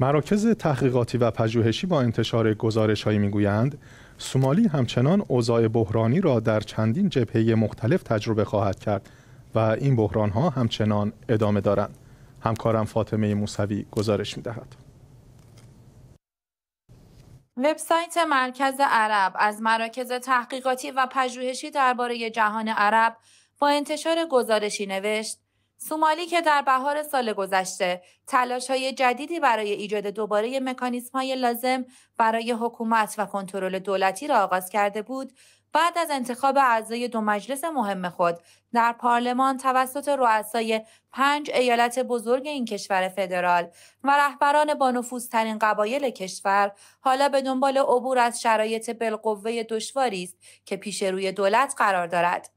مراکز تحقیقاتی و پژوهشی با انتشار گزارش هایی گویند سومالی همچنان اوضاع بحرانی را در چندین جبهه مختلف تجربه خواهد کرد و این بحران ها همچنان ادامه دارند همکارم فاطمه موسوی گزارش دهد. وبسایت مرکز عرب از مراکز تحقیقاتی و پژوهشی درباره جهان عرب با انتشار گزارشی نوشت سومالی که در بهار سال گذشته تلاش های جدیدی برای ایجاد دوباره مکانیسم های لازم برای حکومت و کنترل دولتی را آغاز کرده بود، بعد از انتخاب اعضای دو مجلس مهم خود در پارلمان توسط رؤسای پنج ایالت بزرگ این کشور فدرال و رهبران با نفوذترین قبایل کشور حالا به دنبال عبور از شرایط بالقوه دشواری است که پیش روی دولت قرار دارد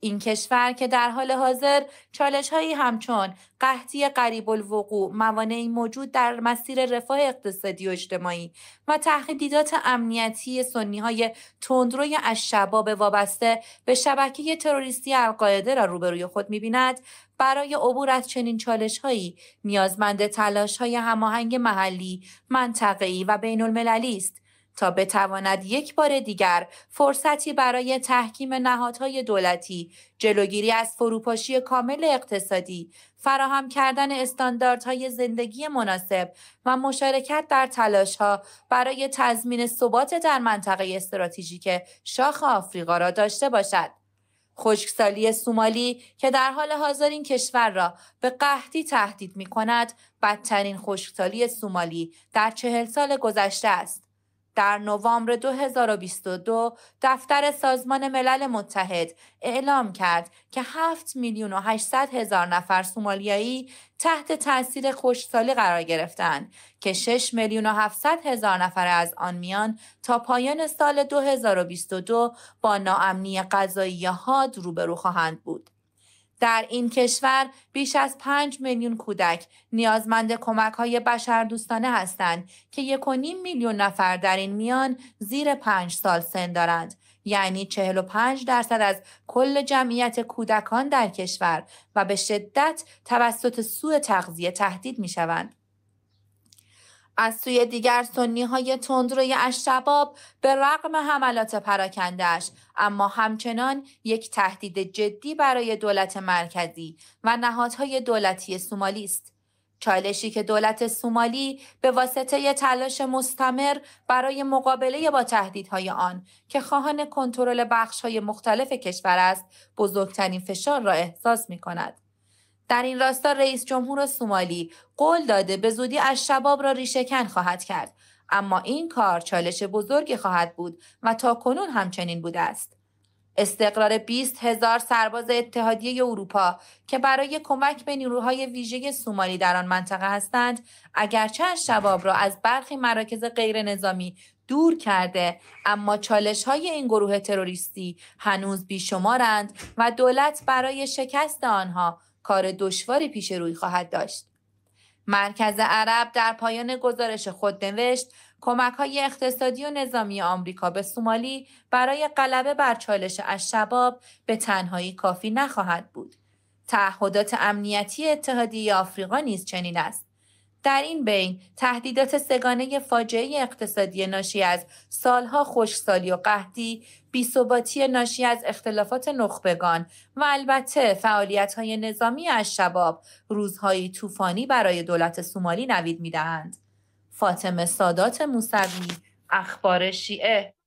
این کشور که در حال حاضر چالش هایی همچون قحطی قریب الوقوع، موانعی موجود در مسیر رفاه اقتصادی و اجتماعی و تهدیدات امنیتی سنی های تندروی از شباب وابسته به شبکه تروریستی القاعده را روبروی خود میبیند برای عبور از چنین چالش هایی نیازمند تلاش های هماهنگ محلی، منطقه‌ای و بین المللی است تا بتواند یک بار دیگر فرصتی برای تحکیم نهادهای دولتی، جلوگیری از فروپاشی کامل اقتصادی، فراهم کردن استانداردهای زندگی مناسب و مشارکت در تلاشها برای تضمین ثبات در منطقه استراتژیک شاخ آفریقا را داشته باشد. خشکسالی سومالی که در حال حاضر این کشور را به قحطی تهدید می کند بدترین خشکسالی سومالی در چهل سال گذشته است. در نوامبر 2022 دفتر سازمان ملل متحد اعلام کرد که 7 میلیون و 800 هزار نفر سومالیایی تحت تاثیر خشکسالی قرار گرفتند که 6 میلیون و 700 هزار نفر از آن میان تا پایان سال 2022 با ناامنی غذایی حاد روبرو خواهند بود. در این کشور بیش از 5 میلیون کودک نیازمند کمک های دوستانه هستند که یک میلیون نفر در این میان زیر 5 سال سن دارند یعنی 45 درصد از کل جمعیت کودکان در کشور و به شدت توسط سوء تغذیه تهدید می شوند. از سوی دیگر سنی های تندروی اشتباب به رغم حملات پراکندش اما همچنان یک تهدید جدی برای دولت مرکزی و نهادهای دولتی سومالی است. چالشی که دولت سومالی به واسطه تلاش مستمر برای مقابله با تهدیدهای آن که خواهان کنترل های مختلف کشور است بزرگترین فشار را احساس می کند. در این راستا رئیس جمهور سومالی قول داده به زودی از شباب را ریشهکن خواهد کرد اما این کار چالش بزرگی خواهد بود و تا کنون همچنین بوده است استقرار 20 هزار سرباز اتحادیه اروپا که برای کمک به نیروهای ویژه سومالی در آن منطقه هستند اگرچه از شباب را از برخی مراکز غیر نظامی دور کرده اما چالش های این گروه تروریستی هنوز بیشمارند و دولت برای شکست آنها کار دشواری پیش روی خواهد داشت. مرکز عرب در پایان گزارش خود نوشت کمک های اقتصادی و نظامی آمریکا به سومالی برای غلبه بر چالش شباب به تنهایی کافی نخواهد بود. تعهدات امنیتی اتحادیه آفریقا نیز چنین است. در این بین تهدیدات سگانه فاجعه اقتصادی ناشی از سالها خشکسالی و قحطی بیثباتی ناشی از اختلافات نخبگان و البته فعالیت‌های نظامی از شباب روزهایی طوفانی برای دولت سومالی نوید میدهند فاطمه سادات موسوی اخبار شیعه